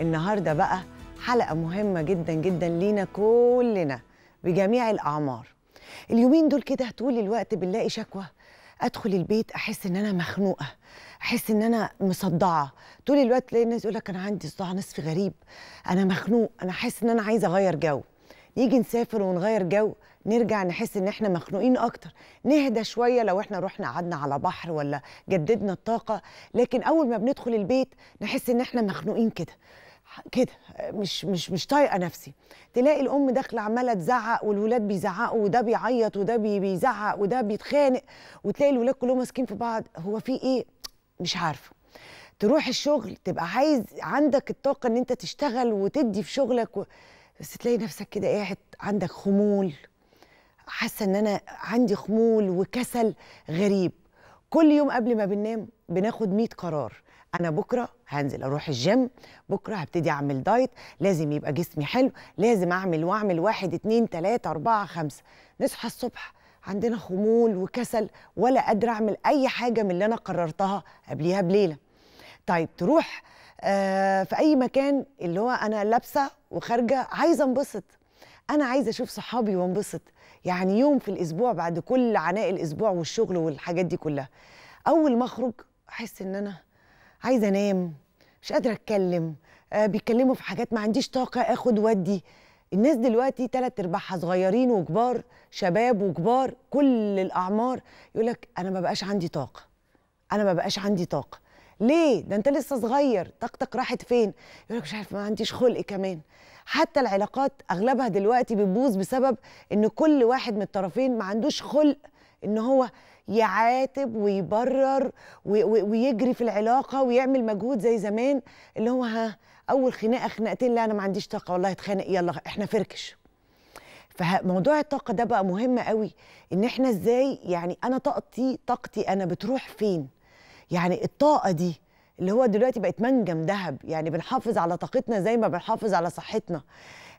النهارده بقى حلقه مهمه جدا جدا لينا كلنا بجميع الاعمار اليومين دول كده طول الوقت بنلاقي شكوى ادخل البيت احس ان انا مخنوقه احس ان انا مصدعه طول الوقت تلاقي الناس يقول لك انا عندي صداع نصف غريب انا مخنوق انا حاسس ان انا عايزه اغير جو نيجي نسافر ونغير جو نرجع نحس ان احنا مخنوقين اكتر نهدى شويه لو احنا رحنا قعدنا على بحر ولا جددنا الطاقه لكن اول ما بندخل البيت نحس ان احنا مخنوقين كده كده مش مش مش طايقه نفسي تلاقي الام داخله عماله تزعق والولاد بيزعقوا وده بيعيط وده بيزعق وده بيتخانق وتلاقي الولاد كلهم ماسكين في بعض هو في ايه مش عارفه تروح الشغل تبقى عايز عندك الطاقه ان انت تشتغل وتدي في شغلك و... بس تلاقي نفسك كده قاعد عندك خمول حاسه ان انا عندي خمول وكسل غريب كل يوم قبل ما بننام بناخد 100 قرار انا بكره هنزل اروح الجيم بكره هبتدي اعمل دايت لازم يبقى جسمي حلو لازم اعمل واعمل واحد اتنين تلاته اربعه خمسه نصحى الصبح عندنا خمول وكسل ولا قادره اعمل اي حاجه من اللي انا قررتها قبليها بليله طيب تروح آه في اي مكان اللي هو انا لابسه وخارجه عايزه انبسط انا عايزه اشوف صحابي وانبسط يعني يوم في الاسبوع بعد كل عناء الاسبوع والشغل والحاجات دي كلها اول ما اخرج احس ان انا عايزه انام مش قادره اتكلم آه بيتكلموا في حاجات ما عنديش طاقه اخد ودي الناس دلوقتي تلات ارباعها صغيرين وكبار شباب وكبار كل الاعمار يقول لك انا ما بقاش عندي طاقه انا ما بقاش عندي طاقه ليه ده انت لسه صغير طاقتك راحت فين يقول لك مش عارف ما عنديش خلق كمان حتى العلاقات اغلبها دلوقتي بتبوظ بسبب ان كل واحد من الطرفين ما عندوش خلق ان هو يعاتب ويبرر ويجري في العلاقه ويعمل مجهود زي زمان اللي هو ها اول خناقه خناقتين لا انا ما عنديش طاقه والله اتخانق يلا احنا فركش فموضوع الطاقه ده بقى مهم قوي ان احنا ازاي يعني انا طاقتي طاقتي انا بتروح فين يعني الطاقه دي اللي هو دلوقتي بقت منجم ذهب يعني بنحافظ على طاقتنا زي ما بنحافظ على صحتنا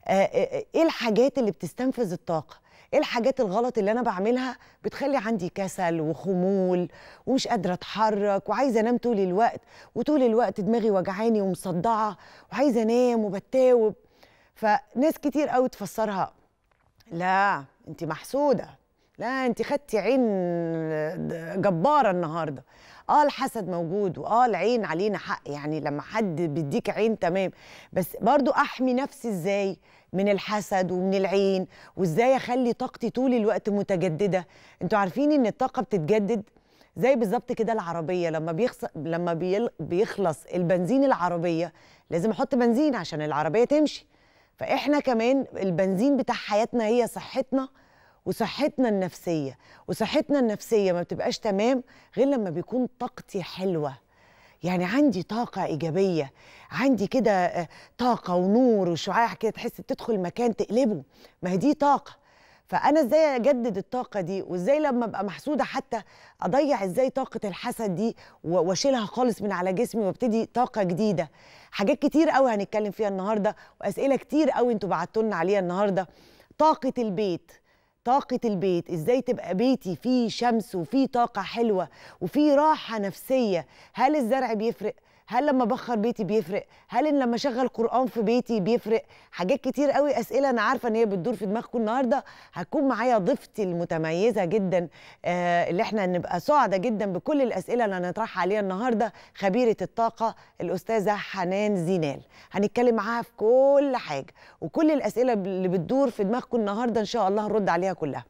آه، آه، آه، ايه الحاجات اللي بتستنفذ الطاقه ايه الحاجات الغلط اللي انا بعملها بتخلي عندي كسل وخمول ومش قادره اتحرك وعايزه انام طول الوقت وطول الوقت دماغي وجعاني ومصدعه وعايزه انام وبتاوب فناس كتير قوي تفسرها لا انت محسوده لا انت خدتي عين جباره النهارده اه الحسد موجود واه العين علينا حق يعني لما حد بيديك عين تمام بس برضو احمي نفسي ازاي من الحسد ومن العين وازاي اخلي طاقتي طول الوقت متجدده انتوا عارفين ان الطاقه بتتجدد زي بالظبط كده العربيه لما بيخص... لما بيل... بيخلص البنزين العربيه لازم احط بنزين عشان العربيه تمشي فاحنا كمان البنزين بتاع حياتنا هي صحتنا وصحتنا النفسيه وصحتنا النفسيه ما بتبقاش تمام غير لما بيكون طاقتي حلوه يعني عندي طاقة إيجابية عندي كده آه، طاقة ونور وشعاع كده تحس تدخل مكان تقلبه ما هي دي طاقة فأنا إزاي أجدد الطاقة دي وإزاي لما أبقى محسودة حتى أضيع إزاي طاقة الحسد دي وأشيلها خالص من على جسمي وأبتدي طاقة جديدة حاجات كتير قوي هنتكلم فيها النهاردة وأسئلة كتير قوي أنتوا بعتوا لنا عليها النهاردة طاقة البيت طاقة البيت ازاي تبقى بيتي فيه شمس وفيه طاقة حلوة وفيه راحة نفسية هل الزرع بيفرق؟ هل لما بخر بيتي بيفرق هل إن لما اشغل قران في بيتي بيفرق حاجات كتير قوي اسئله انا عارفه ان هي بتدور في دماغكم النهارده هتكون معايا ضيفتي المتميزه جدا آه اللي احنا نبقى سعداء جدا بكل الاسئله اللي هنطرحها عليها النهارده خبيره الطاقه الاستاذه حنان زينال هنتكلم معاها في كل حاجه وكل الاسئله اللي بتدور في دماغكم النهارده ان شاء الله هنرد عليها كلها